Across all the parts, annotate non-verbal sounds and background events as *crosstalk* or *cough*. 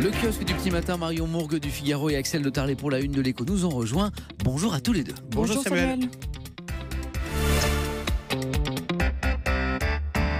Le kiosque du petit matin, Marion Mourgue du Figaro et Axel de Tarlet pour la une de l'écho nous ont rejoint. Bonjour à tous les deux. Bonjour, Samuel.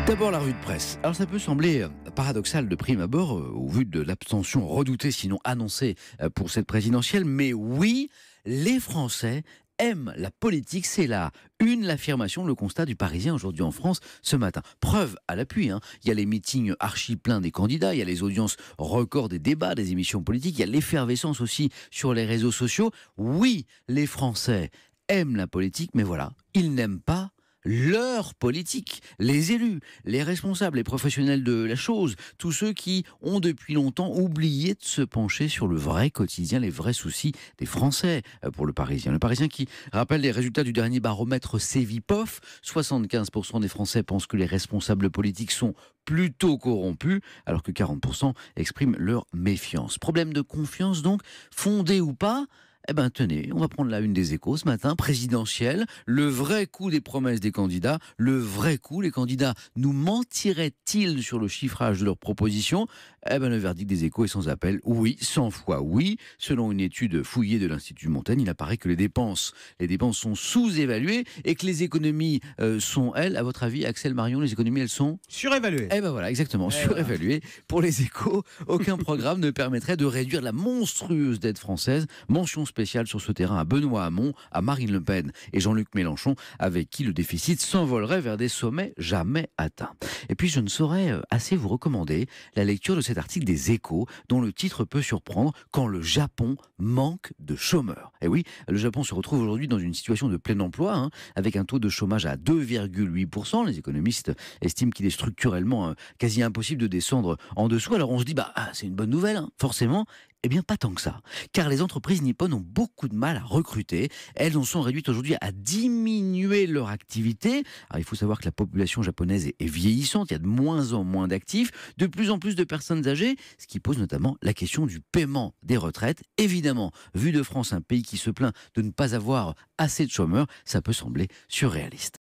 D'abord la rue de presse. Alors ça peut sembler euh, paradoxal de prime abord euh, au vu de l'abstention redoutée, sinon annoncée euh, pour cette présidentielle, mais oui, les Français aime la politique, c'est là une l'affirmation, le constat du Parisien aujourd'hui en France ce matin. Preuve à l'appui, hein. il y a les meetings archi pleins des candidats, il y a les audiences records des débats, des émissions politiques, il y a l'effervescence aussi sur les réseaux sociaux. Oui, les Français aiment la politique, mais voilà, ils n'aiment pas leur politique, les élus, les responsables, les professionnels de la chose, tous ceux qui ont depuis longtemps oublié de se pencher sur le vrai quotidien, les vrais soucis des Français euh, pour le Parisien. Le Parisien qui rappelle les résultats du dernier baromètre Cevipof, 75% des Français pensent que les responsables politiques sont plutôt corrompus, alors que 40% expriment leur méfiance. Problème de confiance donc, fondé ou pas eh ben tenez, on va prendre la une des échos ce matin, présidentielle, le vrai coup des promesses des candidats, le vrai coup, les candidats nous mentiraient-ils sur le chiffrage de leurs propositions Eh ben le verdict des échos est sans appel, oui, 100 fois oui. Selon une étude fouillée de l'Institut Montaigne, il apparaît que les dépenses, les dépenses sont sous-évaluées et que les économies euh, sont, elles, à votre avis, Axel Marion, les économies, elles sont Surévaluées. Eh ben voilà, exactement, eh ben. surévaluées. Pour les échos, aucun *laughs* programme ne permettrait de réduire la monstrueuse dette française. Mention spécial sur ce terrain à Benoît Hamon, à Marine Le Pen et Jean-Luc Mélenchon, avec qui le déficit s'envolerait vers des sommets jamais atteints. Et puis je ne saurais euh, assez vous recommander la lecture de cet article des échos, dont le titre peut surprendre quand le Japon manque de chômeurs. Et eh oui, le Japon se retrouve aujourd'hui dans une situation de plein emploi, hein, avec un taux de chômage à 2,8%. Les économistes estiment qu'il est structurellement euh, quasi impossible de descendre en dessous. Alors on se dit, bah, ah, c'est une bonne nouvelle, hein. forcément. Eh bien, pas tant que ça, car les entreprises nippones ont beaucoup de mal à recruter. Elles en sont réduites aujourd'hui à diminuer leur activité. Alors, il faut savoir que la population japonaise est vieillissante, il y a de moins en moins d'actifs, de plus en plus de personnes âgées, ce qui pose notamment la question du paiement des retraites. Évidemment, vu de France, un pays qui se plaint de ne pas avoir assez de chômeurs, ça peut sembler surréaliste.